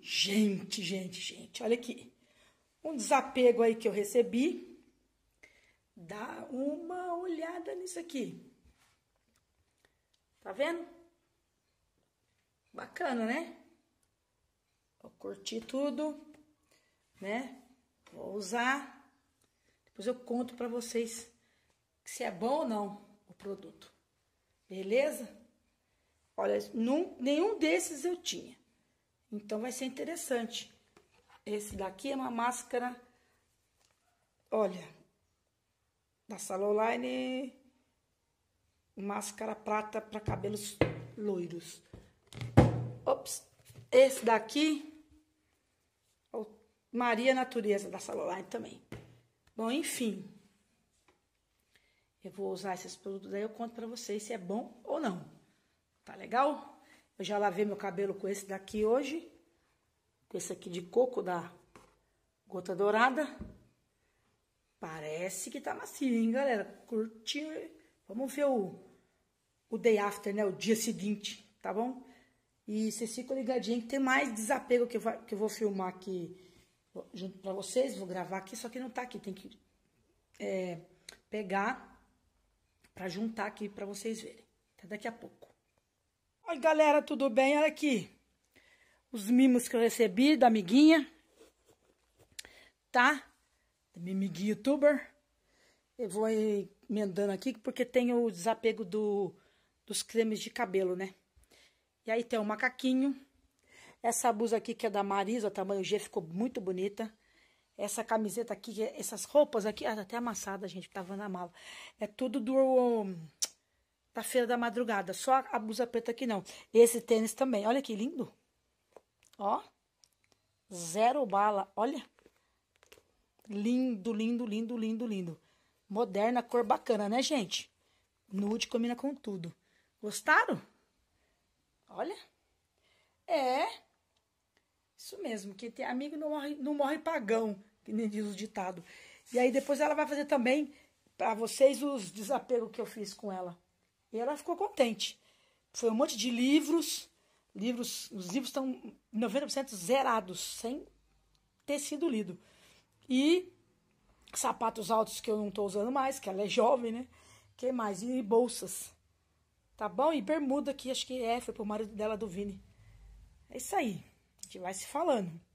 Gente, gente, gente, olha aqui. Um desapego aí que eu recebi. Dá uma olhada nisso aqui. Tá vendo? Bacana, né? Eu curti tudo, né? Vou usar. Depois eu conto para vocês se é bom ou não o produto. Beleza? Olha, num, nenhum desses eu tinha. Então, vai ser interessante. Esse daqui é uma máscara, olha, da Sala máscara prata para cabelos loiros. Ops, esse daqui, Maria Natureza da Sala também. Bom, enfim, eu vou usar esses produtos aí, eu conto para vocês se é bom ou não. Tá legal? Eu já lavei meu cabelo com esse daqui hoje. Esse aqui de coco da gota dourada. Parece que tá macio, hein, galera? Curtiu? Vamos ver o, o day after, né? O dia seguinte, tá bom? E vocês ficam ligadinhos que tem mais desapego que eu, que eu vou filmar aqui junto pra vocês. Vou gravar aqui, só que não tá aqui. Tem que é, pegar pra juntar aqui pra vocês verem. Até daqui a pouco. Oi, galera, tudo bem? Olha aqui os mimos que eu recebi da amiguinha, tá? Da minha amiguinha youtuber. Eu vou emendando aqui porque tem o desapego do, dos cremes de cabelo, né? E aí tem o macaquinho. Essa blusa aqui que é da Marisa, tamanho tá? G, ficou muito bonita. Essa camiseta aqui, essas roupas aqui, ah, tá até amassada, gente, que tava na mala. É tudo do da feira da madrugada. Só a blusa preta aqui não. Esse tênis também. Olha que lindo. Ó. Zero bala. Olha. Lindo, lindo, lindo, lindo, lindo. Moderna, cor bacana, né, gente? Nude combina com tudo. Gostaram? Olha. É. Isso mesmo. Quem tem amigo não morre, não morre pagão, que nem diz o ditado. E aí depois ela vai fazer também para vocês os desapegos que eu fiz com ela. E ela ficou contente. Foi um monte de livros, livros, os livros estão 90% zerados, sem ter sido lido. E sapatos altos que eu não estou usando mais, que ela é jovem, né? Que mais? E bolsas. Tá bom? E bermuda que acho que é, foi pro marido dela do Vini. É isso aí. A gente vai se falando.